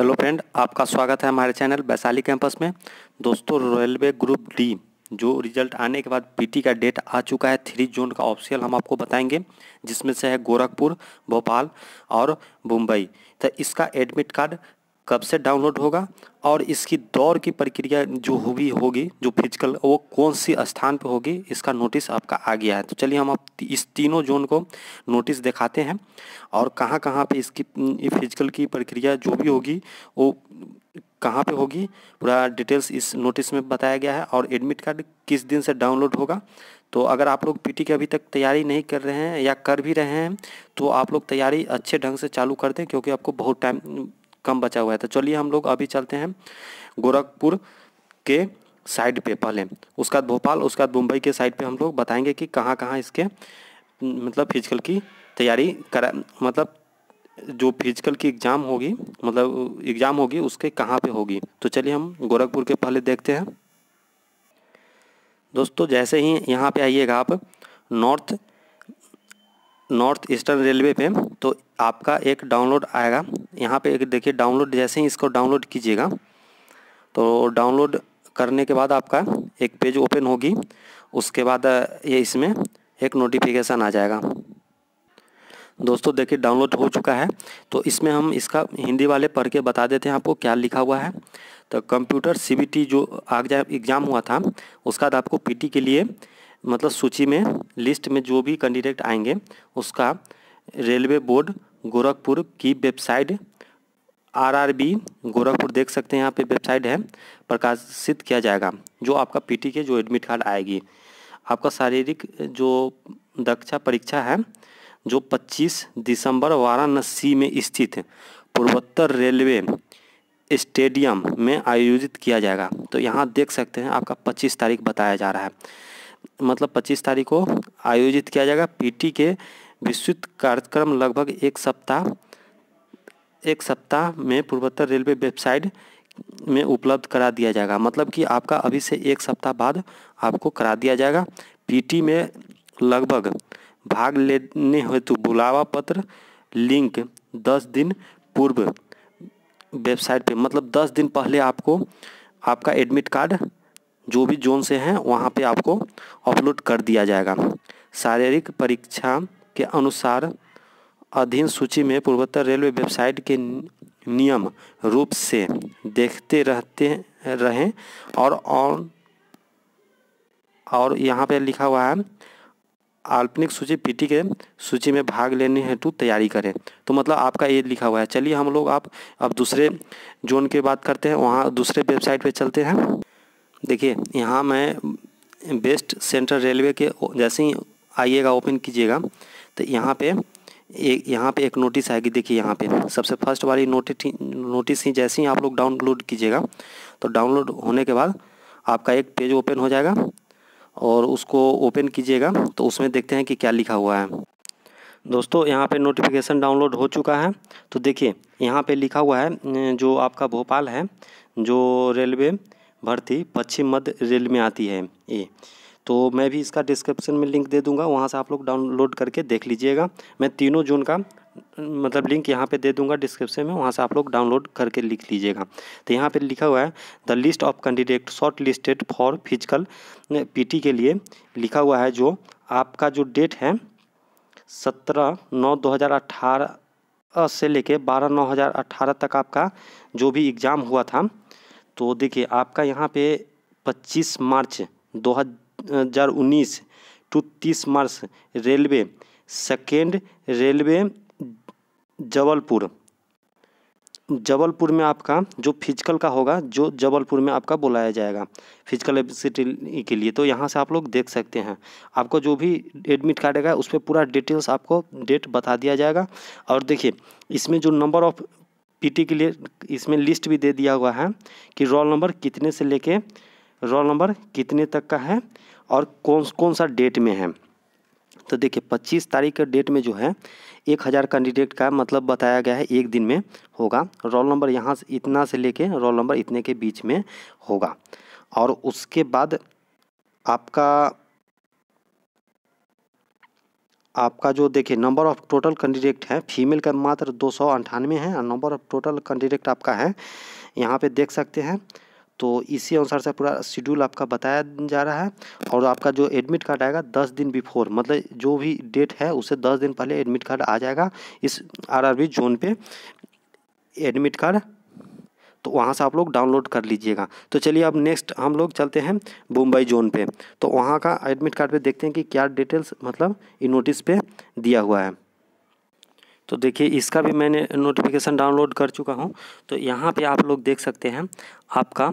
hello friend आपका स्वागत है हमारे चैनल वैशाली कैंपस में दोस्तों रेलवे ग्रुप डी जो रिजल्ट आने के बाद पीटी का डेट आ चुका है थ्री जून का ऑप्शियल हम आपको बताएंगे जिसमें से है गोरखपुर भोपाल और मुंबई तो इसका एडमिट कार्ड कब से डाउनलोड होगा और इसकी दौर की प्रक्रिया जो हुई होगी जो फिजिकल वो कौन सी स्थान पर होगी इसका नोटिस आपका आ गया है तो चलिए हम आप इस तीनों जोन को नोटिस दिखाते हैं और कहाँ कहाँ पे इसकी फिजिकल की प्रक्रिया जो भी होगी वो कहाँ पे होगी पूरा डिटेल्स इस नोटिस में बताया गया है और एडमिट कार्ड किस दिन से डाउनलोड होगा तो अगर आप लोग पीटी के अभी तक तैयारी नहीं कर रहे हैं या कर भी रहे हैं तो आप लोग तैयारी अच्छे ढंग से चालू कर दें क्योंकि आपको बहुत टाइम कम बचा हुआ है तो चलिए हम लोग अभी चलते हैं गोरखपुर के साइड पे पहले उसके बाद भोपाल उसके बाद मुंबई के साइड पे हम लोग बताएंगे कि कहाँ कहाँ इसके मतलब फिजिकल की तैयारी करा मतलब जो फिजिकल की एग्ज़ाम होगी मतलब एग्ज़ाम होगी उसके कहाँ पे होगी तो चलिए हम गोरखपुर के पहले देखते हैं दोस्तों जैसे ही यहाँ पे आइएगा आप नॉर्थ नॉर्थ ईस्टर्न रेलवे पे तो आपका एक डाउनलोड आएगा यहाँ पे एक देखिए डाउनलोड जैसे ही इसको डाउनलोड कीजिएगा तो डाउनलोड करने के बाद आपका एक पेज ओपन होगी उसके बाद ये इसमें एक नोटिफिकेशन आ जाएगा दोस्तों देखिए डाउनलोड हो चुका है तो इसमें हम इसका हिंदी वाले पढ़ के बता देते हैं आपको क्या लिखा हुआ है तो कंप्यूटर सी जो आग एग्ज़ाम हुआ था उसका आपको पी के लिए मतलब सूची में लिस्ट में जो भी कैंडिडेट आएंगे उसका रेलवे बोर्ड गोरखपुर की वेबसाइट आरआरबी गोरखपुर देख सकते हैं यहाँ पे वेबसाइट है प्रकाशित किया जाएगा जो आपका पीटी के जो एडमिट कार्ड आएगी आपका शारीरिक जो दक्षा परीक्षा है जो 25 दिसंबर वाराणसी में स्थित पूर्वोत्तर रेलवे स्टेडियम में आयोजित किया जाएगा तो यहाँ देख सकते हैं आपका 25 तारीख बताया जा रहा है मतलब 25 तारीख को आयोजित किया जाएगा पीटी के विस्तृत कार्यक्रम लगभग एक सप्ताह एक सप्ताह में पूर्वोत्तर रेलवे वेबसाइट में उपलब्ध करा दिया जाएगा मतलब कि आपका अभी से एक सप्ताह बाद आपको करा दिया जाएगा पीटी में लगभग भाग लेने हेतु बुलावा पत्र लिंक दस दिन पूर्व वेबसाइट पे मतलब दस दिन पहले आपको आपका एडमिट कार्ड जो भी जोन से हैं वहाँ पे आपको अपलोड कर दिया जाएगा शारीरिक परीक्षा के अनुसार अधीन सूची में पूर्वोत्तर रेलवे वेबसाइट के नियम रूप से देखते रहते रहें और और, और यहाँ पे लिखा हुआ है आल्पनिक सूची पीटी के सूची में भाग लेने हेतु तैयारी करें तो मतलब आपका ये लिखा हुआ है चलिए हम लोग आप अब दूसरे जोन की बात करते हैं वहाँ दूसरे वेबसाइट पे चलते हैं देखिए यहाँ मैं बेस्ट सेंट्रल रेलवे के जैसे ही आइएगा ओपन कीजिएगा तो यहाँ पे एक यहाँ पे एक नोटिस आएगी देखिए यहाँ पे सबसे फर्स्ट वाली नोटिस नोटिस ही जैसे ही आप लोग डाउनलोड कीजिएगा तो डाउनलोड होने के बाद आपका एक पेज ओपन हो जाएगा और उसको ओपन कीजिएगा तो उसमें देखते हैं कि क्या लिखा हुआ है दोस्तों यहाँ पे नोटिफिकेशन डाउनलोड हो चुका है तो देखिए यहाँ पे लिखा हुआ है जो आपका भोपाल है जो रेलवे भर्ती पश्चिम मध्य रेल में आती है ये तो मैं भी इसका डिस्क्रिप्शन में लिंक दे दूंगा वहाँ से आप लोग डाउनलोड करके देख लीजिएगा मैं तीनों जून का मतलब लिंक यहाँ पे दे दूंगा डिस्क्रिप्शन में वहाँ से आप लोग डाउनलोड करके लिख लीजिएगा तो यहाँ पे लिखा हुआ है the list of candidate shortlisted for physical PT के लिए लिखा हुआ है जो आपका जो डेट है सत्रह नौ दो हज़ार से लेके बारह नौ हज़ार तक आपका जो भी एग्ज़ाम हुआ था तो देखिए आपका यहाँ पे 25 March 2019 to 30 March railway second railway Jabalpur Jabalpur में आपका जो फिजिकल का होगा जो जबलपुर में आपका बुलाया जाएगा फिजिकल एबिसिटी के लिए तो यहाँ से आप लोग देख सकते हैं आपको जो भी एडमिट कार्ड है उस पर पूरा डिटेल्स आपको डेट बता दिया जाएगा और देखिए इसमें जो नंबर ऑफ पीटी के लिए इसमें लिस्ट भी दे दिया हुआ है कि रोल नंबर कितने से लेके रोल नंबर कितने तक का है और कौन कौन सा डेट में है तो देखिए पच्चीस तारीख के डेट में जो है एक हज़ार कैंडिडेट का मतलब बताया गया है एक दिन में होगा रोल नंबर यहाँ से इतना से लेके रोल नंबर इतने के बीच में होगा और उसके बाद आपका आपका जो देखिए नंबर ऑफ टोटल कैंडिडेट है फीमेल का मात्र दो सौ अंठानवे है और नंबर ऑफ टोटल कैंडिडेट आपका है यहाँ पे देख सकते हैं तो इसी अनुसार से पूरा शेड्यूल आपका बताया जा रहा है और आपका जो एडमिट कार्ड आएगा दस दिन बिफोर मतलब जो भी डेट है उसे दस दिन पहले एडमिट कार्ड आ जाएगा इस आर जोन पर एडमिट कार्ड तो वहाँ से आप लोग डाउनलोड कर लीजिएगा तो चलिए अब नेक्स्ट हम लोग चलते हैं मुंबई जोन पे तो वहाँ का एडमिट कार्ड पे देखते हैं कि क्या डिटेल्स मतलब इन नोटिस पे दिया हुआ है तो देखिए इसका भी मैंने नोटिफिकेशन डाउनलोड कर चुका हूँ तो यहाँ पे आप लोग देख सकते हैं आपका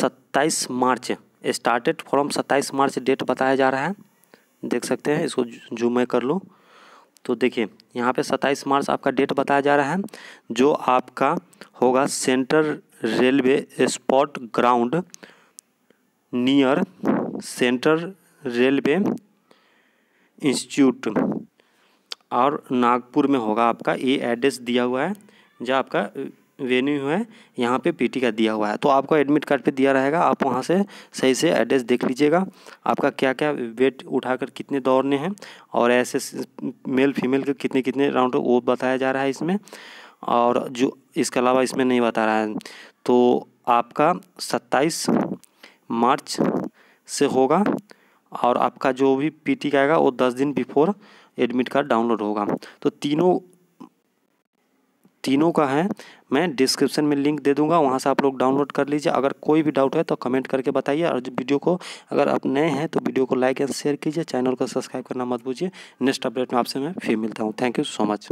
27 March started from 27 March date बताया जा रहा है देख सकते हैं इसको जूम मैं कर लूँ तो देखिए यहाँ पे 27 मार्च आपका डेट बताया जा रहा है जो आपका होगा central railway spot ground near central railway institute और नागपुर में होगा आपका ये एड्रेस दिया हुआ है जहाँ आपका वेन्यू है यहाँ पे पीटी का दिया हुआ है तो आपको एडमिट कार्ड पे दिया रहेगा आप वहाँ से सही से एड्रेस देख लीजिएगा आपका क्या क्या वेट उठाकर कितने दौड़ने हैं और ऐसे मेल फीमेल के कितने कितने राउंड वो बताया जा रहा है इसमें और जो इसके अलावा इसमें नहीं बता रहा है तो आपका सत्ताईस मार्च से होगा और आपका जो भी पी का आएगा वो दस दिन बिफोर एडमिट कार्ड डाउनलोड होगा तो तीनों तीनों का है मैं डिस्क्रिप्शन में लिंक दे दूंगा वहाँ से आप लोग डाउनलोड कर लीजिए अगर कोई भी डाउट है तो कमेंट करके बताइए और वीडियो को अगर आप नए हैं तो वीडियो को लाइक एंड शेयर कीजिए चैनल को सब्सक्राइब करना मत भूलिए नेक्स्ट अपडेट में आपसे मैं फिर मिलता हूँ थैंक यू सो मच